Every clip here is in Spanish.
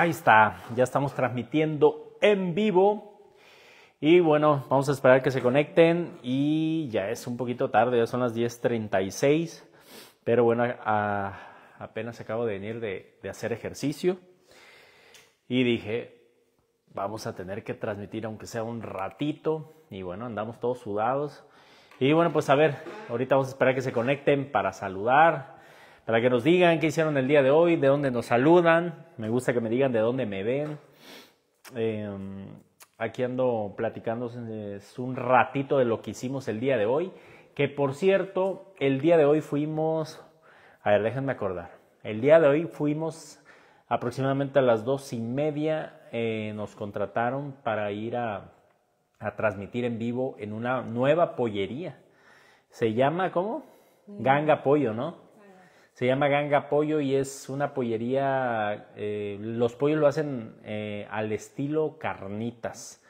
Ahí está, ya estamos transmitiendo en vivo. Y bueno, vamos a esperar que se conecten y ya es un poquito tarde, ya son las 10.36. Pero bueno, apenas acabo de venir de hacer ejercicio y dije, vamos a tener que transmitir aunque sea un ratito. Y bueno, andamos todos sudados. Y bueno, pues a ver, ahorita vamos a esperar que se conecten para saludar para que nos digan qué hicieron el día de hoy, de dónde nos saludan. Me gusta que me digan de dónde me ven. Em, aquí ando platicando un ratito de lo que hicimos el día de hoy. Que por cierto, el día de hoy fuimos. A ver, déjenme acordar. El día de hoy fuimos aproximadamente a las dos y media. Eh, nos contrataron para ir a, a transmitir en vivo en una nueva pollería. Se llama, ¿cómo? Mm. Ganga Pollo, ¿no? Se llama Ganga Pollo y es una pollería, eh, los pollos lo hacen eh, al estilo carnitas.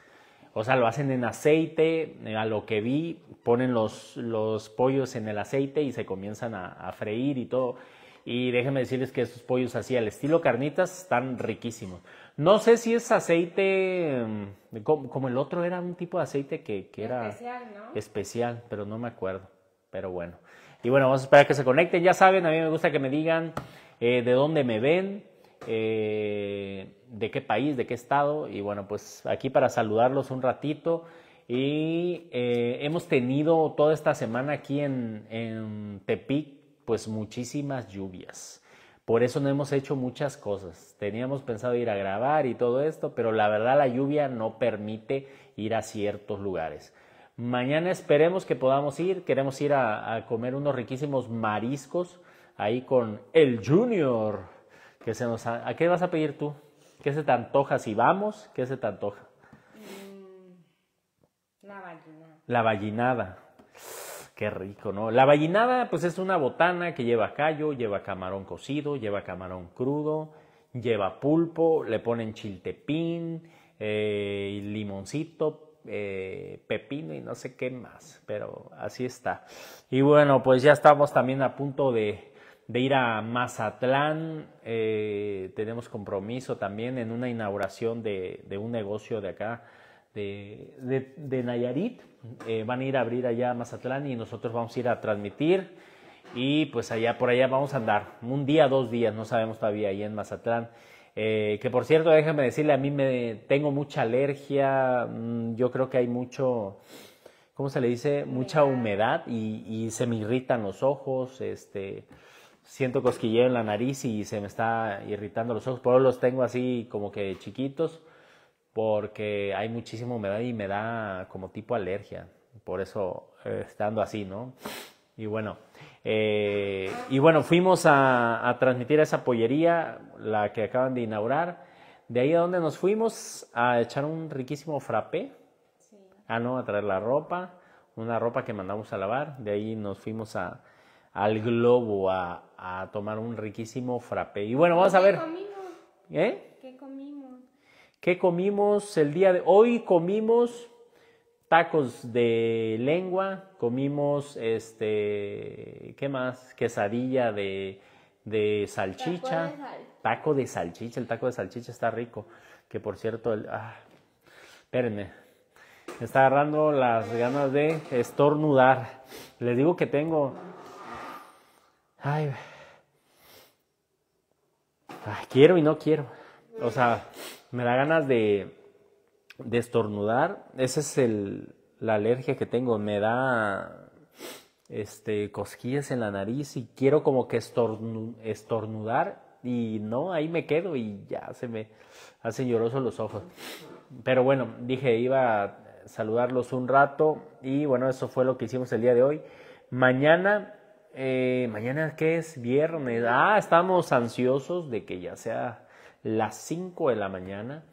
O sea, lo hacen en aceite, eh, a lo que vi, ponen los, los pollos en el aceite y se comienzan a, freír y todo. Y déjenme decirles que estos pollos así al estilo carnitas están riquísimos. No sé si es aceite, em, como, el otro era un tipo de aceite que, era especial, pero no me acuerdo. Pero bueno. Y bueno, vamos a esperar que se conecten. Ya saben, a mí me gusta que me digan eh, de dónde me ven, eh, de qué país, de qué estado. Y bueno, pues aquí para saludarlos un ratito. Y eh, hemos tenido toda esta semana aquí en, en Tepic, pues muchísimas lluvias. Por eso no hemos hecho muchas cosas. Teníamos pensado ir a grabar y todo esto, pero la verdad la lluvia no permite ir a ciertos lugares. Mañana esperemos que podamos ir. Queremos ir a, comer unos riquísimos mariscos ahí con el Junior. ¿A qué vas a pedir tú? ¿Qué se te antoja si vamos? ¿Qué se te antoja? Mm, la vallinada. La vallinada. Qué rico, ¿no? La vallinada, pues es una botana que lleva callo, lleva camarón cocido, lleva camarón crudo, lleva pulpo, le ponen chiltepín, eh, limoncito, eh, pepino y no sé qué más, pero así está. Y bueno, pues ya estamos también a punto de, ir a Mazatlán, eh, tenemos compromiso también en una inauguración de, un negocio de acá, de, Nayarit, eh, van a ir a abrir allá a Mazatlán y nosotros vamos a ir a transmitir y pues allá por allá vamos a andar, un día, dos días, no sabemos todavía, ahí en Mazatlán. Eh, que por cierto, déjame decirle, a mí me tengo mucha alergia, mm, yo creo que hay mucho, ¿cómo se le dice? Mucha humedad y, se me irritan los ojos, este, siento cosquilleo en la nariz y se me está irritando los ojos, por eso los tengo así como que chiquitos, porque hay muchísima humedad y me da como tipo alergia, por eso eh, estando así, ¿no? Y bueno. Eh, y bueno, fuimos a, transmitir esa pollería, la que acaban de inaugurar. De ahí a donde nos fuimos a echar un riquísimo frappé. Sí. Ah, no, a traer la ropa, una ropa que mandamos a lavar. De ahí nos fuimos a, al globo a, a tomar un riquísimo frappé. Y bueno, vamos a ver. ¿Qué Comimos? ¿Eh? ¿Qué comimos? ¿Qué comimos el día de hoy? Comimos tacos de lengua, comimos, este, ¿qué más? Quesadilla de, de salchicha. Taco de, salchicha, el taco de salchicha está rico. Que por cierto, ah, espérenme, me está agarrando las ganas de estornudar. Les digo que tengo... ay quiero y no quiero. O sea, me da ganas de de estornudar. Esa es el, la alergia que tengo. Me da este, cosquillas en la nariz y quiero como que estornudar y no, ahí me quedo y ya se me hacen llorosos los ojos. Pero bueno, dije, iba a saludarlos un rato y bueno, eso fue lo que hicimos el día de hoy. Mañana, eh, mañana que es viernes, ah, estamos ansiosos de que ya sea las 5 de la mañana.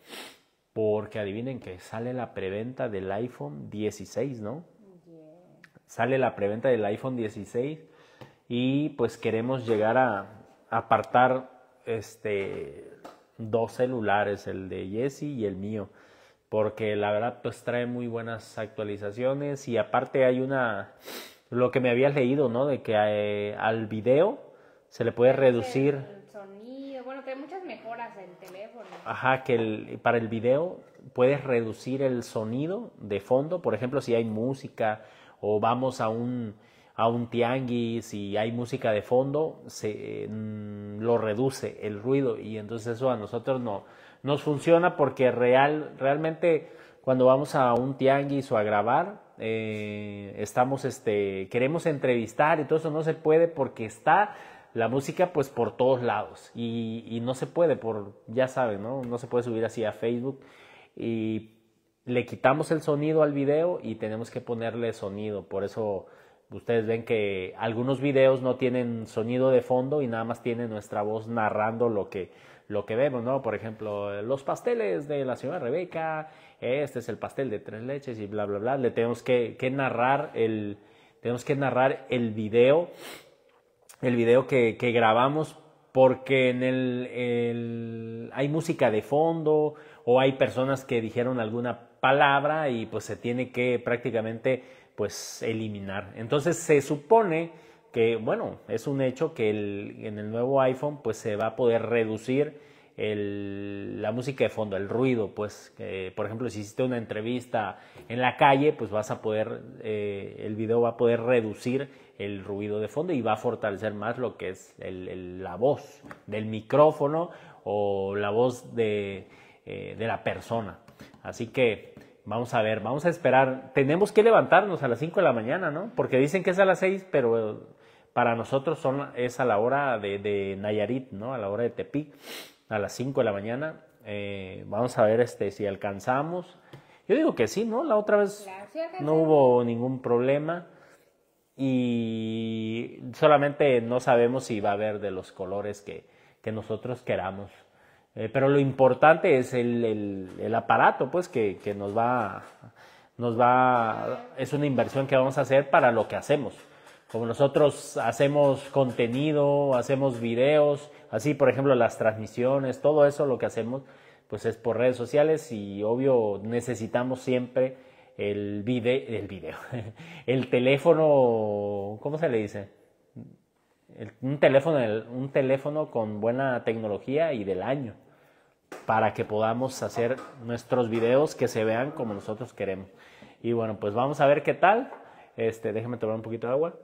Porque adivinen que sale la preventa del iPhone 16, ¿no? Sale la preventa del iPhone 16 y pues queremos llegar a apartar este dos celulares, el de Jesse y el mío, porque la verdad pues trae muy buenas actualizaciones y aparte hay una lo que me habías leído, ¿no? De que eh, al video se le puede reducir muchas mejoras en teléfono. Ajá, que para el video puedes reducir el sonido de fondo, por ejemplo, si hay música o vamos a un a un tianguis y hay música de fondo, se mm, lo reduce el ruido y entonces eso a nosotros no nos funciona porque real realmente cuando vamos a un tianguis o a grabar eh, estamos este queremos entrevistar y todo eso no se puede porque está la música pues por todos lados y, no se puede por, ya saben, ¿no? No se puede subir así a Facebook y le quitamos el sonido al video y tenemos que ponerle sonido, por eso ustedes ven que algunos videos no tienen sonido de fondo y nada más tiene nuestra voz narrando lo que lo que vemos, ¿no? Por ejemplo, los pasteles de la señora Rebeca, este es el pastel de tres leches y bla bla bla, le tenemos que, que narrar el tenemos que narrar el video el video que, grabamos porque en el, hay música de fondo o hay personas que dijeron alguna palabra y pues se tiene que prácticamente pues eliminar. Entonces se supone que bueno, es un hecho que en el nuevo iPhone pues se va a poder reducir la música de fondo, el ruido, pues, por ejemplo, si hiciste una entrevista en la calle, pues vas a poder, eh, el video va a poder reducir el ruido de fondo y va a fortalecer más lo que es la voz del micrófono o la voz eh, de, la persona. Así que vamos a ver, vamos a esperar. Tenemos que levantarnos a las 5 de la mañana, ¿no? Porque dicen que es a las 6, pero para nosotros es a la hora de, Nayarit, ¿no? A la hora de Tepic a las 5 de la mañana. Eh, vamos a ver este, si alcanzamos. Yo digo que sí, ¿no? La otra vez no hubo ningún problema y solamente no sabemos si va a haber de los colores que, nosotros queramos. Eh, pero lo importante es el, aparato, pues, que, que, nos va, nos va, es una inversión que vamos a hacer para lo que hacemos como nosotros hacemos contenido, hacemos videos, así por ejemplo las transmisiones, todo eso lo que hacemos pues es por redes sociales y obvio necesitamos siempre el video, el video, el teléfono, ¿cómo se le dice? un, teléfono, un teléfono con buena tecnología y del año para que podamos hacer nuestros videos que se vean como nosotros queremos. Y bueno, pues vamos a ver qué tal. Este, déjame tomar un poquito de agua.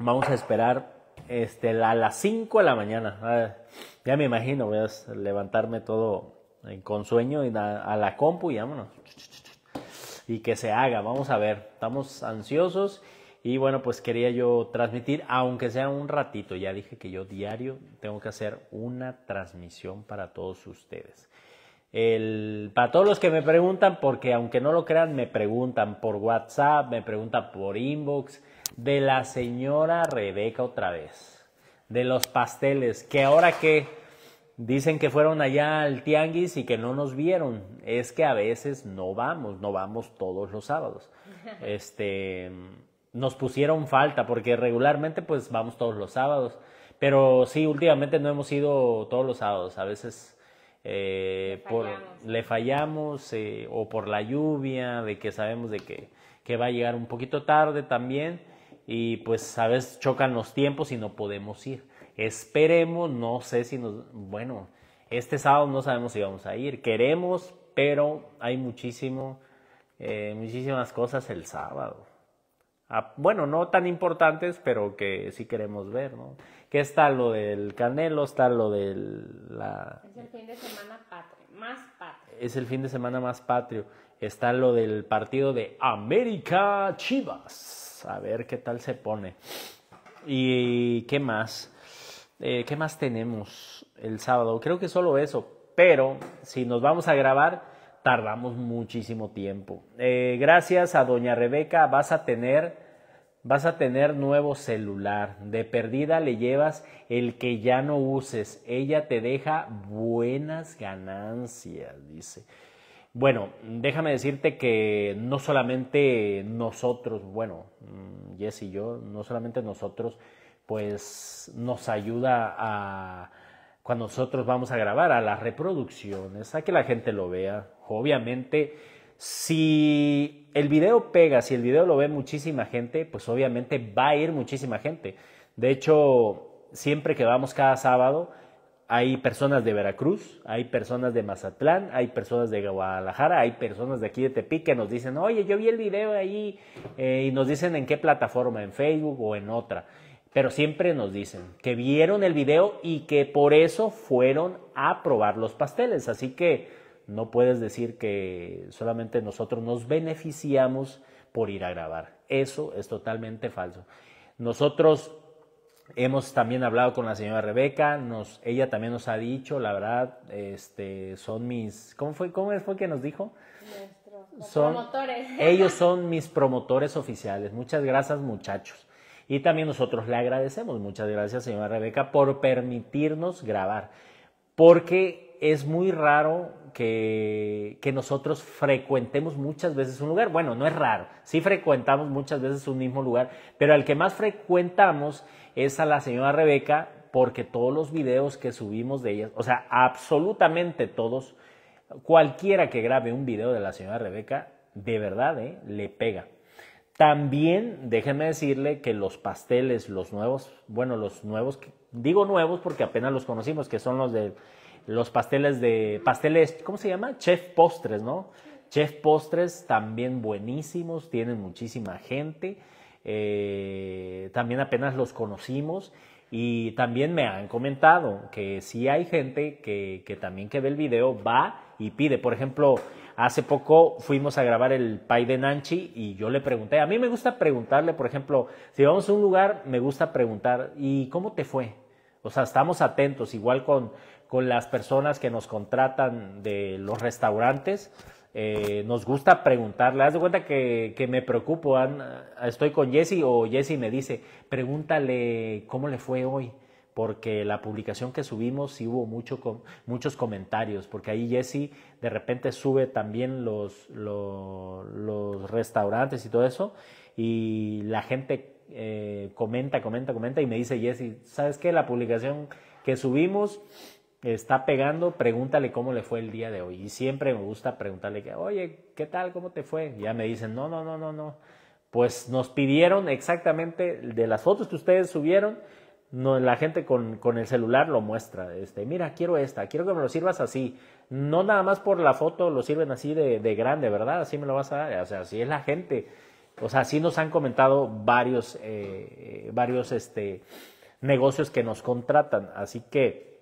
Vamos a esperar este, a las 5 de la mañana. Ah, ya me imagino, voy a levantarme todo eh, con sueño y a, la compu y vámonos. Y que se haga, vamos a ver. Estamos ansiosos y bueno, pues quería yo transmitir, aunque sea un ratito. Ya dije que yo diario tengo que hacer una transmisión para todos ustedes. El, para todos los que me preguntan, porque aunque no lo crean, me preguntan por WhatsApp, me preguntan por inbox de la señora Rebeca otra vez, de los pasteles, que ahora que dicen que fueron allá al tianguis y que no nos vieron, es que a veces no vamos, no vamos todos los sábados. Este, nos pusieron falta porque regularmente pues vamos todos los sábados, pero sí, últimamente no hemos ido todos los sábados, a veces... Eh, le por le fallamos eh, o por la lluvia, de que sabemos de que, que va a llegar un poquito tarde también y pues a veces chocan los tiempos y no podemos ir. Esperemos, no sé si nos... Bueno, este sábado no sabemos si vamos a ir. Queremos, pero hay muchísimo, eh, muchísimas cosas el sábado. Ah, bueno, no tan importantes, pero que sí queremos ver, ¿no? qué está lo del Canelo, está lo del... La... Es el fin de semana más patrio. Es el fin de semana más patrio. Está lo del partido de América Chivas a ver qué tal se pone. ¿Y qué más? Eh, ¿Qué más tenemos el sábado? Creo que solo eso, pero si nos vamos a grabar, tardamos muchísimo tiempo. Eh, gracias a doña Rebeca vas a tener vas a tener nuevo celular. De perdida le llevas el que ya no uses. Ella te deja buenas ganancias, dice. Bueno, déjame decirte que no solamente nosotros, bueno, mm, Jess y yo, no solamente nosotros, pues nos ayuda a cuando nosotros vamos a grabar, a las reproducciones, a que la gente lo vea. Obviamente, si el video pega, si el video lo ve muchísima gente, pues obviamente va a ir muchísima gente. De hecho, siempre que vamos cada sábado, hay personas de Veracruz, hay personas de Mazatlán, hay personas de Guadalajara, hay personas de aquí de Tepic que nos dicen, oye, yo vi el video ahí eh, y nos dicen en qué plataforma, en Facebook o en otra. Pero siempre nos dicen que vieron el video y que por eso fueron a probar los pasteles. Así que no puedes decir que solamente nosotros nos beneficiamos por ir a grabar. Eso es totalmente falso. Nosotros Hemos también hablado con la señora Rebeca, nos, ella también nos ha dicho, la verdad, este, son mis, ¿cómo fue, cómo fue que nos dijo? Nuestros son, promotores. Ellos son mis promotores oficiales. Muchas gracias, muchachos. Y también nosotros le agradecemos, muchas gracias, señora Rebeca, por permitirnos grabar, porque es muy raro que, que, nosotros frecuentemos muchas veces un lugar. Bueno, no es raro, sí frecuentamos muchas veces un mismo lugar, pero al que más frecuentamos es a la señora Rebeca porque todos los videos que subimos de ella, o sea, absolutamente todos, cualquiera que grabe un video de la señora Rebeca, de verdad, ¿eh? le pega. También déjenme decirle que los pasteles, los nuevos, bueno, los nuevos, digo nuevos porque apenas los conocimos, que son los de los pasteles de, pasteles, ¿cómo se llama? Chef Postres, ¿no? Chef Postres también buenísimos, tienen muchísima gente. Eh, también apenas los conocimos y también me han comentado que sí hay gente que, también que ve el video va y pide. Por ejemplo, hace poco fuimos a grabar el pie de Nanchi y yo le pregunté, a mí me gusta preguntarle, por ejemplo, si vamos a un lugar, me gusta preguntar, ¿y cómo te fue? O sea, estamos atentos, igual con, con las personas que nos contratan de los restaurantes. Eh, nos gusta preguntarle. Haz de cuenta que, que me preocupo. estoy con Jesse o Jesse me dice, pregúntale cómo le fue hoy. Porque la publicación que subimos sí hubo mucho, con muchos comentarios. Porque ahí Jesse de repente sube también los, los, restaurantes y todo eso. Y la gente eh, comenta, comenta, comenta. Y me dice Jesse, ¿sabes qué? La publicación que subimos está pegando, pregúntale cómo le fue el día de hoy. Y siempre me gusta preguntarle, que, oye, ¿qué tal? ¿Cómo te fue? ya me dicen, no, no, no, no, no. Pues nos pidieron exactamente de las fotos que ustedes subieron, no, la gente con, el celular lo muestra. Este, mira, quiero esta, quiero que me lo sirvas así. No nada más por la foto lo sirven así de, grande, ¿verdad? Así me lo vas a dar. O sea, así es la gente. O sea, así nos han comentado varios, eh, eh, varios este, negocios que nos contratan. Así que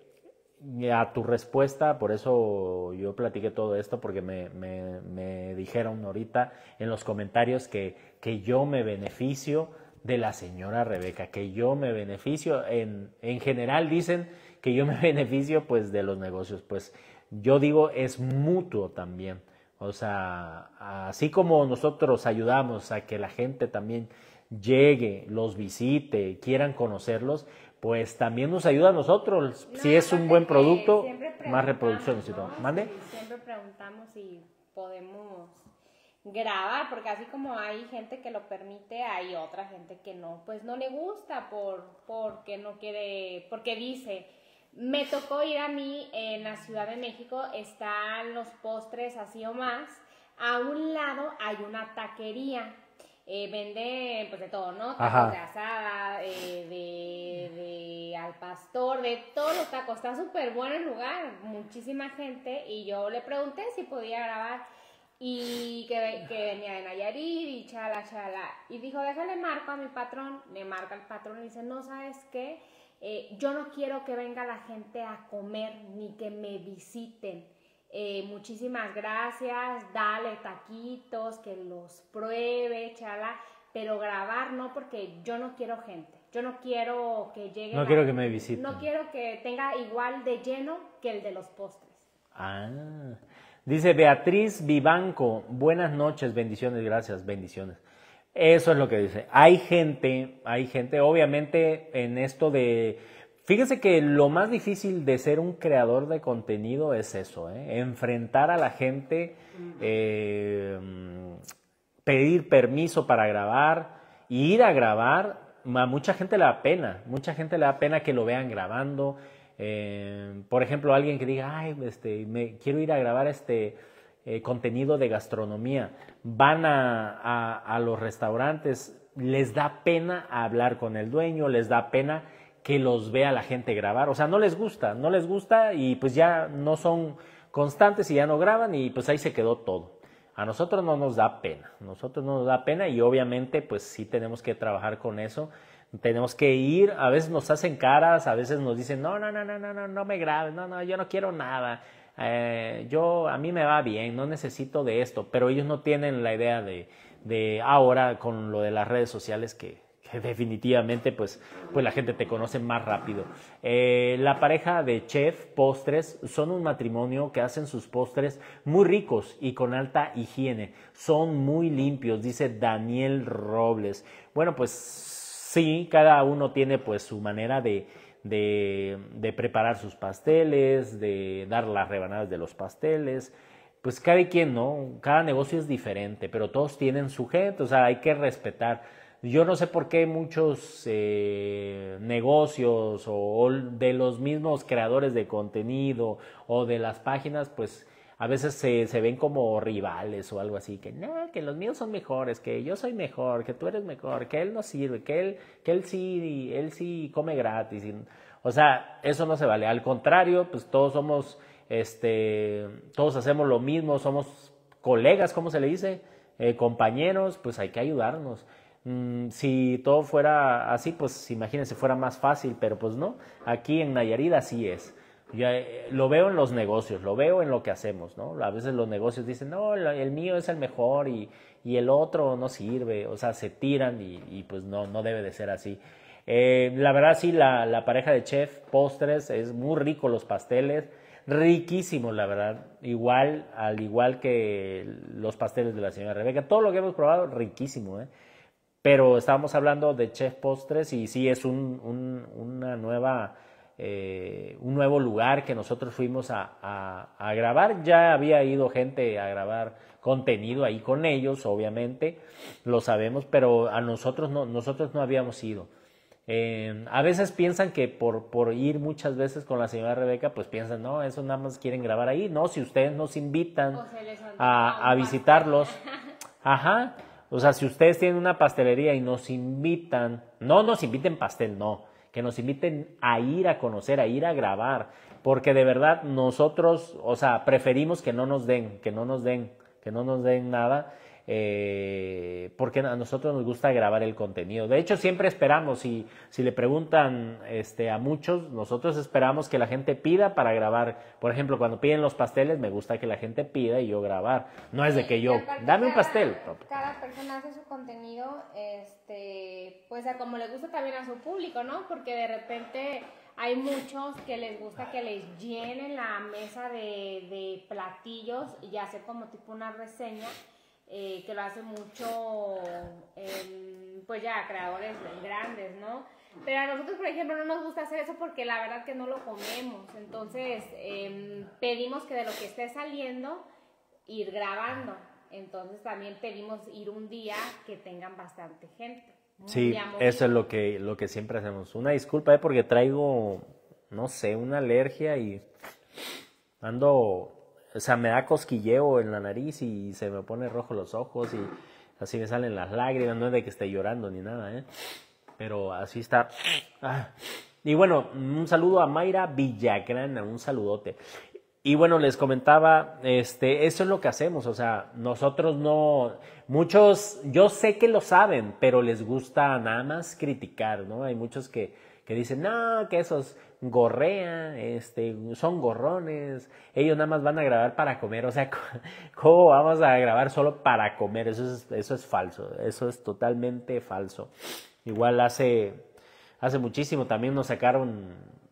a tu respuesta, por eso yo platiqué todo esto, porque me, me, me dijeron ahorita en los comentarios que, que, yo me beneficio de la señora Rebeca, que yo me beneficio, en, en general dicen que yo me beneficio pues de los negocios, pues yo digo es mutuo también, o sea, así como nosotros ayudamos a que la gente también llegue, los visite, quieran conocerlos, pues también nos ayuda a nosotros. si es un buen producto, más reproducciones y todo. Siempre preguntamos si podemos grabar, porque así como hay gente que lo permite, hay otra gente que no, pues no le gusta por, porque no quiere, porque dice, me tocó ir a mí en la Ciudad de México, están los postres así o más, a un lado hay una taquería eh, vende pues de todo, ¿no? Tacos de asada, eh, de, al pastor, de todo los tacos. Está súper bueno el lugar, muchísima gente. Y yo le pregunté si podía grabar y que, que venía de Nayarit y chala, chala. Y dijo, déjale marco a mi patrón. Me marca el patrón y dice, no, ¿sabes qué? Eh, yo no quiero que venga la gente a comer ni que me visiten eh, muchísimas gracias, dale taquitos, que los pruebe, chala, pero grabar no porque yo no quiero gente, yo no quiero que llegue. No quiero que me visite. No quiero que tenga igual de lleno que el de los postres. Ah. Dice Beatriz Vivanco, buenas noches, bendiciones, gracias, bendiciones. Eso es lo que dice. Hay gente, hay gente, obviamente en esto de Fíjense que lo más difícil de ser un creador de contenido es eso, ¿eh? enfrentar a la gente, eh, pedir permiso para grabar, ir a grabar. A mucha gente le da pena, mucha gente le da pena que lo vean grabando. Eh, por ejemplo, alguien que diga, ay, este, me quiero ir a grabar este contenido de gastronomía. Van a los restaurantes, les da pena hablar con el dueño, les da pena que los vea la gente grabar. O sea, no les gusta, no les gusta y pues ya no son constantes y ya no graban y pues ahí se quedó todo. A nosotros no nos da pena, nosotros no nos da pena y obviamente pues sí tenemos que trabajar con eso. Tenemos que ir, a veces nos hacen caras, a veces nos dicen, no, no, no, no, no, no, no me grabes, no, no, yo no quiero nada, eh, yo, a mí me va bien, no necesito de esto, pero ellos no tienen la idea de ahora con lo de las redes sociales que, definitivamente pues, pues la gente te conoce más rápido. Eh, la pareja de chef, postres, son un matrimonio que hacen sus postres muy ricos y con alta higiene. Son muy limpios, dice Daniel Robles. Bueno, pues sí, cada uno tiene pues su manera de, de, de, preparar sus pasteles, de dar las rebanadas de los pasteles. Pues cada quien, ¿no? Cada negocio es diferente, pero todos tienen su gente, o sea, hay que respetar yo no sé por qué muchos eh, negocios o, de los mismos creadores de contenido o de las páginas, pues a veces se, se, ven como rivales o algo así, que no, que los míos son mejores, que yo soy mejor, que tú eres mejor, que él no sirve, que él, que él sí, él sí come gratis. o sea, eso no se vale. Al contrario, pues todos somos, este, todos hacemos lo mismo, somos colegas, cómo se le dice, eh, compañeros, pues hay que ayudarnos. Mm, si todo fuera así, pues imagínense, fuera más fácil, pero pues no. Aquí en Nayarit así es. Yo, eh, lo veo en los negocios, lo veo en lo que hacemos, ¿no? A veces los negocios dicen, no, el mío es el mejor y, y el otro no sirve, o sea, se tiran y, pues no, no debe de ser así. Eh, la verdad sí, la, la, pareja de chef, postres, es muy rico los pasteles, riquísimos la verdad, igual, al igual que los pasteles de la señora Rebeca, todo lo que hemos probado, riquísimo, ¿eh? Pero estábamos hablando de Chef Postres y sí es un, una nueva, eh, un nuevo lugar que nosotros fuimos a, a, grabar. Ya había ido gente a grabar contenido ahí con ellos, obviamente, lo sabemos, pero a nosotros no, nosotros no habíamos ido. Em, a veces piensan que por, por ir muchas veces con la señora Rebeca, pues piensan, no, eso nada más quieren grabar ahí. No, si ustedes nos invitan a, a visitarlos. Ajá. O sea, si ustedes tienen una pastelería y nos invitan, no nos inviten pastel, no, que nos inviten a ir a conocer, a ir a grabar, porque de verdad nosotros, o sea, preferimos que no nos den, que no nos den, que no nos den nada eh, porque a nosotros nos gusta grabar el contenido. De hecho, siempre esperamos, y si le preguntan este, a muchos, nosotros esperamos que la gente pida para grabar. Por ejemplo, cuando piden los pasteles, me gusta que la gente pida y yo grabar. No es de que yo, dame un pastel. Cada, persona hace su contenido, este, pues a como le gusta también a su público, ¿no? Porque de repente hay muchos que les gusta que les llenen la mesa de, de platillos y hacer como tipo una reseña eh, que lo hacen mucho, pues ya, creadores grandes, ¿no? Pero a nosotros, por ejemplo, no nos gusta hacer eso porque la verdad que no lo comemos. Entonces, em, pedimos que de lo que esté saliendo, ir grabando. Entonces, también pedimos ir un día que tengan bastante gente. Sí, eso es lo que, lo que siempre hacemos. Una disculpa, ¿eh? porque traigo, no sé, una alergia y ando o sea, me da cosquilleo en la nariz y se me pone rojo los ojos y así me salen las lágrimas, no es de que esté llorando ni nada, ¿eh? Pero así está. Ah. Y bueno, un saludo a Mayra Villagrana, un saludote. Y bueno, les comentaba, este, eso es lo que hacemos, o sea, nosotros no, muchos, yo sé que lo saben, pero les gusta nada más criticar, ¿no? Hay muchos que que dicen, no, que esos gorrea, este, son gorrones, ellos nada más van a grabar para comer, o sea, ¿cómo vamos a grabar solo para comer? Eso es, eso es falso, eso es totalmente falso. Igual hace, hace muchísimo también nos sacaron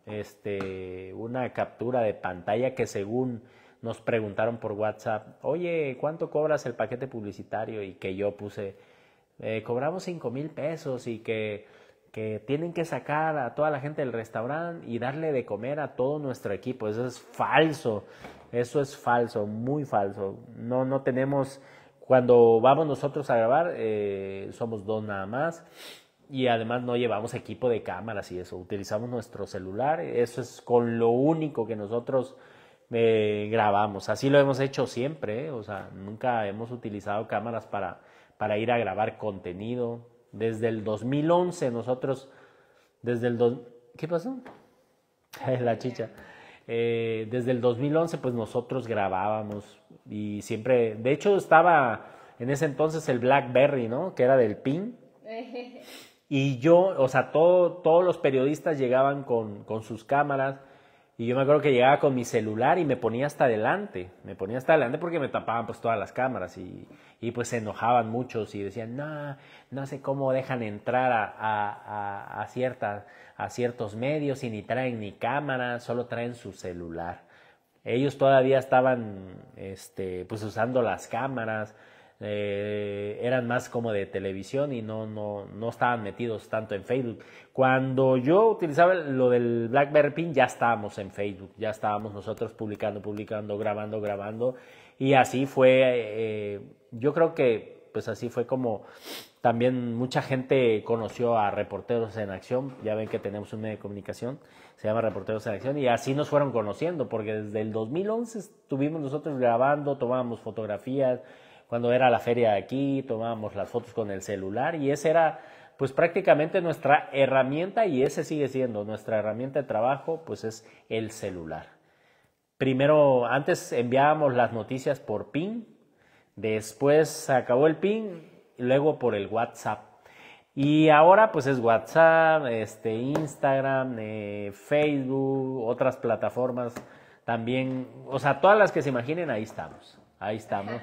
este, una captura de pantalla que según nos preguntaron por WhatsApp, oye, ¿cuánto cobras el paquete publicitario? Y que yo puse, eh, cobramos cinco mil pesos y que que tienen que sacar a toda la gente del restaurante y darle de comer a todo nuestro equipo. Eso es falso, eso es falso, muy falso. No, no tenemos, cuando vamos nosotros a grabar, eh, somos dos nada más y además no llevamos equipo de cámaras y eso, utilizamos nuestro celular, eso es con lo único que nosotros eh, grabamos, así lo hemos hecho siempre, ¿eh? o sea, nunca hemos utilizado cámaras para, para ir a grabar contenido, desde el 2011 nosotros, desde el... ¿Qué pasó? La chicha. Eh, desde el 2011 pues nosotros grabábamos y siempre, de hecho estaba en ese entonces el Blackberry, ¿no? Que era del PIN. Y yo, o sea, todos los periodistas llegaban con, con sus cámaras y yo me acuerdo que llegaba con mi celular y me ponía hasta adelante, me ponía hasta adelante porque me tapaban pues todas las cámaras y, y pues se enojaban muchos y decían, no, no sé cómo dejan entrar a, a, a, a ciertos medios y ni traen ni cámara, solo traen su celular. Ellos todavía estaban este, pues usando las cámaras, eh, eran más como de televisión y no, no, no estaban metidos tanto en Facebook. Cuando yo utilizaba lo del BlackBerry Pin ya estábamos en Facebook, ya estábamos nosotros publicando, publicando, grabando, grabando y así fue, eh, yo creo que pues así fue como también mucha gente conoció a Reporteros en Acción, ya ven que tenemos un medio de comunicación, se llama Reporteros en Acción, y así nos fueron conociendo, porque desde el 2011 estuvimos nosotros grabando, tomábamos fotografías, cuando era la feria de aquí, tomábamos las fotos con el celular y esa era pues prácticamente nuestra herramienta y ese sigue siendo nuestra herramienta de trabajo, pues es el celular. Primero, antes enviábamos las noticias por PIN, después se acabó el PIN, luego por el WhatsApp. Y ahora pues es WhatsApp, este, Instagram, eh, Facebook, otras plataformas también, o sea, todas las que se imaginen, ahí estamos, ahí estamos.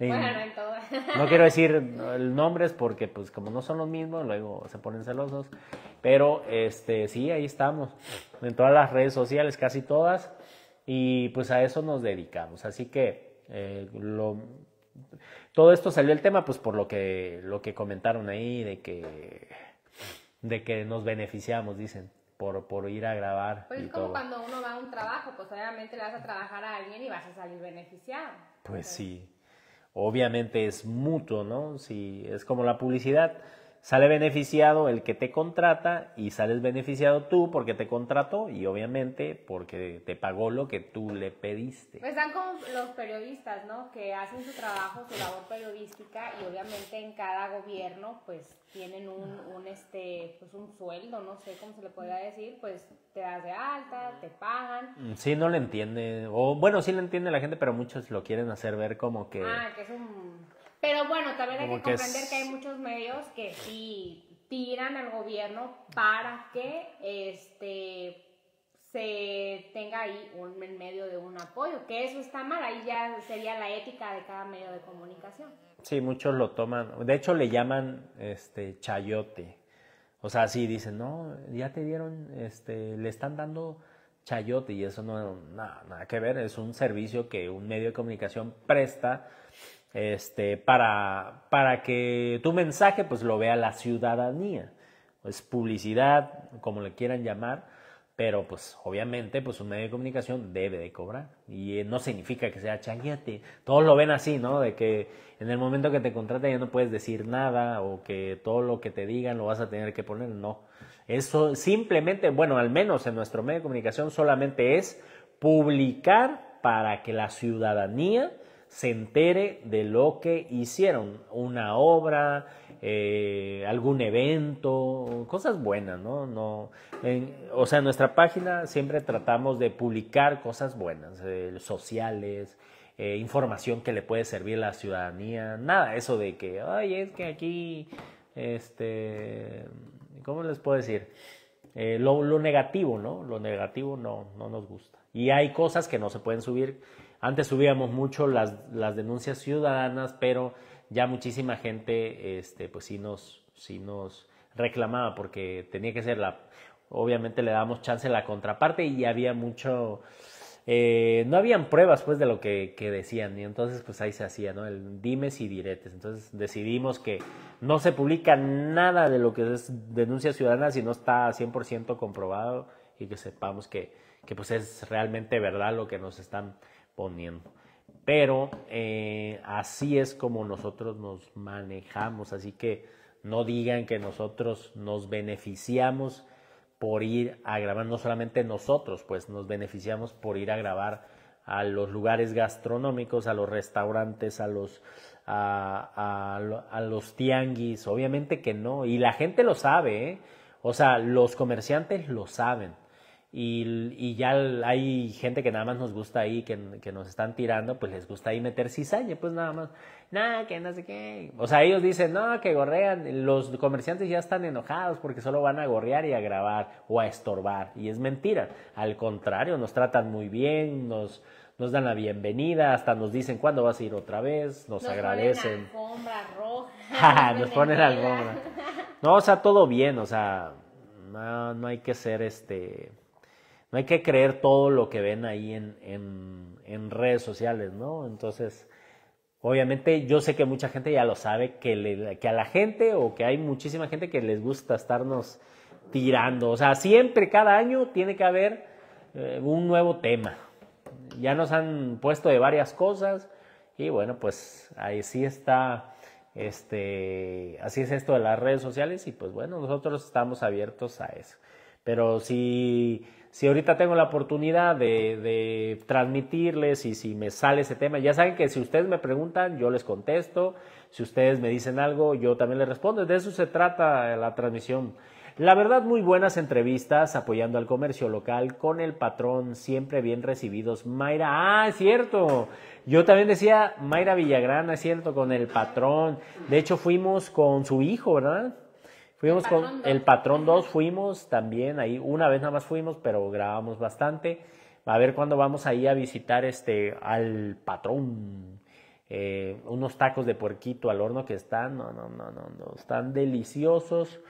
No quiero decir nombres porque, pues, como no son los mismos, luego se ponen celosos. Pero, este, sí, ahí estamos. En todas las redes sociales, casi todas. Y, pues, a eso nos dedicamos. Así que, eh, todo esto salió el tema, pues, por lo que, lo que comentaron ahí de que, de que nos beneficiamos, dicen. Por, ir a grabar. Pues como cuando uno va a un trabajo, pues obviamente le vas a trabajar a alguien y vas a salir beneficiado. Pues sí. Obviamente es mutuo, ¿no? Si es como la publicidad, sale beneficiado el que te contrata y sales beneficiado tú porque te contrató y obviamente porque te pagó lo que tú le pediste. Pues están como los periodistas, ¿no? Que hacen su trabajo, su labor periodística y obviamente en cada gobierno pues tienen un, un este, pues un sueldo, no sé cómo se le podría decir, pues te das de alta, te pagan. Mm, sí, no le entiende, o bueno, sí le entiende la gente, pero muchos lo quieren hacer ver como que... Ah, que es un pero bueno, también hay que comprender que, hay muchos medios que sí tiran al gobierno para que este se tenga ahí un medio de un apoyo, que eso está mal, ahí ya sería la ética de cada medio de comunicación. Sí, muchos lo toman, de hecho le llaman este chayote. O sea, sí dicen, "No, ya te dieron este le están dando chayote" y eso no nada, nada que ver, es un servicio que un medio de comunicación presta este, para, para que tu mensaje pues lo vea la ciudadanía. Es pues publicidad, como le quieran llamar, pero pues obviamente pues un medio de comunicación debe de cobrar y eh, no significa que sea changuete. Todos lo ven así, ¿no? De que en el momento que te contratan ya no puedes decir nada o que todo lo que te digan lo vas a tener que poner, no. Eso simplemente, bueno, al menos en nuestro medio de comunicación solamente es publicar para que la ciudadanía se entere de lo que hicieron, una obra, eh, algún evento, cosas buenas, ¿no? no o sea, en nuestra página siempre tratamos de publicar cosas buenas, eh, sociales, eh, información que le puede servir a la ciudadanía, nada, eso de que, ay, es que aquí, este, ¿cómo les puedo decir? Lo, lo, negativo, ¿no? Lo negativo no, no nos gusta. Y hay cosas que no se pueden subir antes subíamos mucho las, las denuncias ciudadanas, pero ya muchísima gente, este, pues sí nos, sí nos reclamaba porque tenía que ser la... Obviamente le dábamos chance a la contraparte y había mucho... Eh, no habían pruebas pues de lo que, decían y entonces pues ahí se hacía, ¿no? El dimes y diretes. Entonces decidimos que no se publica nada de lo que es denuncia ciudadana si no está 100% comprobado y que sepamos que, que pues es realmente verdad lo que nos están poniendo. Pero eh, así es como nosotros nos manejamos, así que no digan que nosotros nos beneficiamos por ir a grabar, no solamente nosotros, pues nos beneficiamos por ir a grabar a los lugares gastronómicos, a los restaurantes, a los, a, los tianguis, obviamente que no, y la gente lo sabe, ¿eh? o sea, los comerciantes lo saben. Y, y, ya hay gente que nada más nos gusta ahí, que, nos están tirando, pues les gusta ahí meter cizaña, pues nada más, nada, que no sé qué. O sea, ellos dicen, no, que gorrean, los comerciantes ya están enojados porque solo van a gorrear y a grabar o a estorbar. Y es mentira, al contrario, nos tratan muy bien, nos, nos dan la bienvenida, hasta nos dicen cuándo vas a ir otra vez, nos, nos agradecen. Ponen alfombra roja. nos ponen alfombra. No, o sea, todo bien, o sea, no, no hay que ser este no hay que creer todo lo que ven ahí en, en, redes sociales, ¿no? Entonces, obviamente yo sé que mucha gente ya lo sabe, que, que a la gente o que hay muchísima gente que les gusta estarnos tirando. O sea, siempre, cada año tiene que haber eh, un nuevo tema. Ya nos han puesto de varias cosas y bueno, pues ahí sí está. Este, así es esto de las redes sociales y pues bueno, nosotros estamos abiertos a eso. Pero si si ahorita tengo la oportunidad de, transmitirles y si me sale ese tema, ya saben que si ustedes me preguntan, yo les contesto, si ustedes me dicen algo, yo también les respondo, de eso se trata la transmisión. La verdad, muy buenas entrevistas apoyando al comercio local con el patrón, siempre bien recibidos. Mayra, ah, es cierto. Yo también decía Mayra Villagrana, es cierto, con el patrón. De hecho, fuimos con su hijo, ¿verdad? Fuimos con el Patrón 2, fuimos también ahí, una vez nada más fuimos, pero grabamos bastante. A ver cuándo vamos ahí a visitar este al Patrón. Eh, unos tacos de puerquito al horno que están, no, no, no, no, no están deliciosos.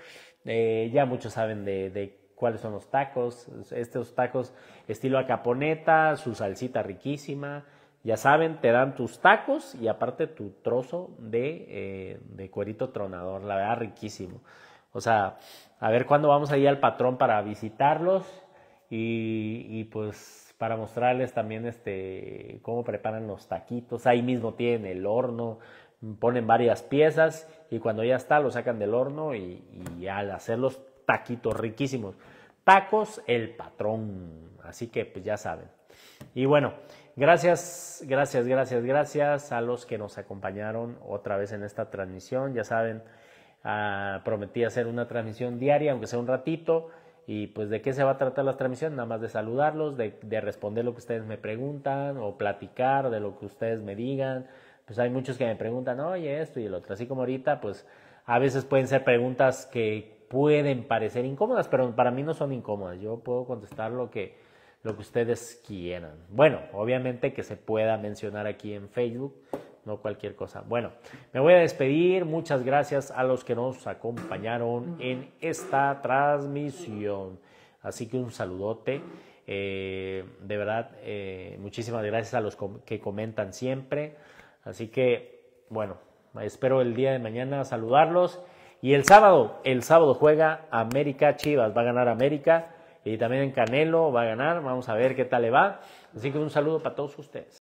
Eh, ya muchos saben de, de, cuáles son los tacos. Estos tacos estilo acaponeta, su salsita riquísima. Ya saben, te dan tus tacos y aparte tu trozo de, eh, de cuerito tronador. La verdad, riquísimo. O sea, a ver cuándo vamos a ir al patrón para visitarlos y, pues para mostrarles también este, cómo preparan los taquitos. Ahí mismo tienen el horno, ponen varias piezas y cuando ya está lo sacan del horno y, y al hacer los taquitos riquísimos. Tacos el patrón. Así que pues ya saben. Y bueno, gracias, gracias, gracias, gracias a los que nos acompañaron otra vez en esta transmisión. Ya saben, prometí hacer una transmisión diaria, aunque sea un ratito. Y pues de qué se va a tratar la transmisión, nada más de saludarlos, de, de, responder lo que ustedes me preguntan o platicar de lo que ustedes me digan. Pues hay muchos que me preguntan, oye, esto y el otro. Así como ahorita, pues a veces pueden ser preguntas que pueden parecer incómodas, pero para mí no son incómodas. Yo puedo contestar lo que, lo que ustedes quieran. Bueno, obviamente que se pueda mencionar aquí en Facebook, no cualquier cosa. Bueno, me voy a despedir. Muchas gracias a los que nos acompañaron en esta transmisión. Así que un saludote. Eh, de verdad, eh, muchísimas gracias a los que comentan siempre. Así que, bueno, espero el día de mañana saludarlos. Y el sábado, el sábado juega América Chivas, va a ganar América. Y también en Canelo va a ganar, vamos a ver qué tal le va. Así que un saludo para todos ustedes.